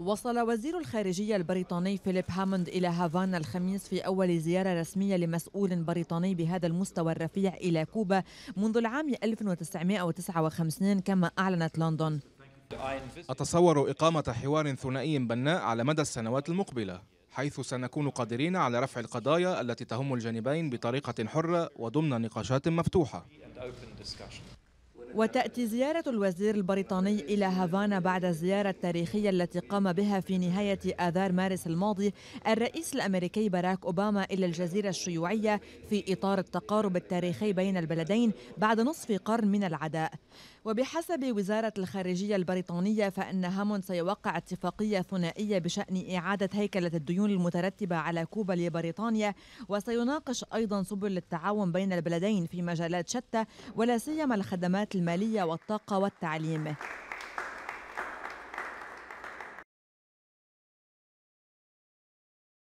وصل وزير الخارجية البريطاني فيليب هاموند إلى هافانا الخميس في أول زيارة رسمية لمسؤول بريطاني بهذا المستوى الرفيع إلى كوبا منذ العام 1959 كما أعلنت لندن أتصور إقامة حوار ثنائي بناء على مدى السنوات المقبلة حيث سنكون قادرين على رفع القضايا التي تهم الجانبين بطريقة حرة وضمن نقاشات مفتوحة وتأتي زيارة الوزير البريطاني إلى هافانا بعد الزيارة التاريخية التي قام بها في نهاية آذار مارس الماضي الرئيس الأمريكي باراك أوباما إلى الجزيرة الشيوعية في إطار التقارب التاريخي بين البلدين بعد نصف قرن من العداء وبحسب وزارة الخارجية البريطانية فإن هامون سيوقع اتفاقية ثنائية بشأن إعادة هيكلة الديون المترتبة على كوبا لبريطانيا وسيناقش أيضا سبل التعاون بين البلدين في مجالات شتى ولا سيما الخدمات المالية والطاقة والتعليم